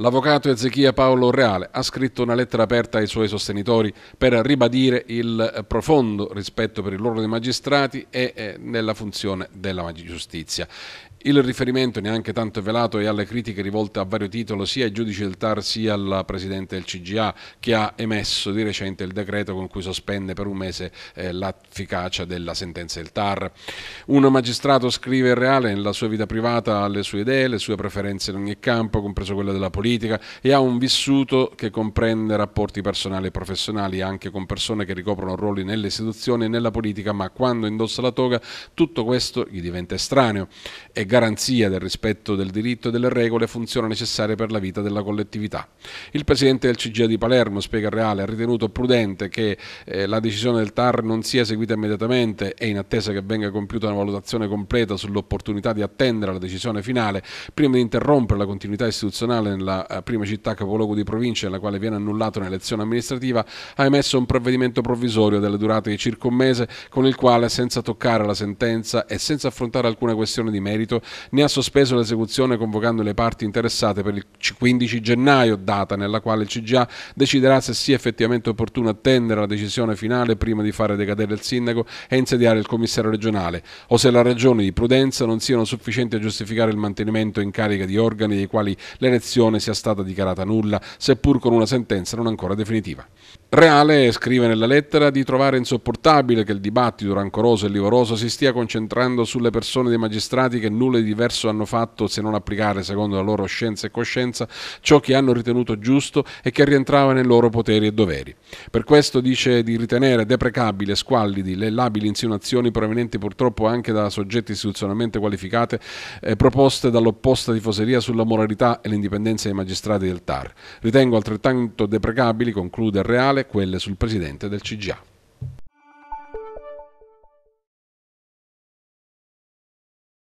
L'avvocato Ezechia Paolo Reale ha scritto una lettera aperta ai suoi sostenitori per ribadire il eh, profondo rispetto per il ruolo dei magistrati e eh, nella funzione della giustizia. Il riferimento neanche tanto velato è alle critiche rivolte a vario titolo sia ai giudici del TAR sia al presidente del CGA che ha emesso di recente il decreto con cui sospende per un mese eh, l'efficacia della sentenza del TAR. Un magistrato scrive il reale nella sua vita privata le sue idee, le sue preferenze in ogni campo, compreso quella della politica politica e ha un vissuto che comprende rapporti personali e professionali anche con persone che ricoprono ruoli nelle istituzioni e nella politica, ma quando indossa la toga tutto questo gli diventa estraneo. È garanzia del rispetto del diritto e delle regole, funziona necessaria per la vita della collettività. Il presidente del CGA di Palermo, spiega Reale, ha ritenuto prudente che eh, la decisione del TAR non sia eseguita immediatamente e in attesa che venga compiuta una valutazione completa sull'opportunità di attendere la decisione finale prima di interrompere la continuità istituzionale nella eh, prima città capoluogo di provincia nella quale viene annullata un'elezione amministrativa, ha emesso un provvedimento provvisorio della durata di circa un mese con il quale, senza toccare la sentenza e senza affrontare alcuna questione di merito, ne ha sospeso l'esecuzione convocando le parti interessate per il 15 gennaio, data nella quale il CGA deciderà se sia effettivamente opportuno attendere la decisione finale prima di fare decadere il sindaco e insediare il commissario regionale o se le ragioni di prudenza non siano sufficienti a giustificare il mantenimento in carica di organi dei quali l'elezione esecuzione sia stata dichiarata nulla, seppur con una sentenza non ancora definitiva. Reale scrive nella lettera di trovare insopportabile che il dibattito rancoroso e livoroso si stia concentrando sulle persone dei magistrati che nulla di diverso hanno fatto se non applicare, secondo la loro scienza e coscienza, ciò che hanno ritenuto giusto e che rientrava nei loro poteri e doveri. Per questo dice di ritenere deprecabili e squallidi le labili insinuazioni provenienti purtroppo anche da soggetti istituzionalmente qualificati eh, proposte dall'opposta tifoseria sulla moralità e l'indipendenza giudice ai magistrati del TAR. Ritengo altrettanto deprecabili, conclude il Reale, quelle sul presidente del CGA.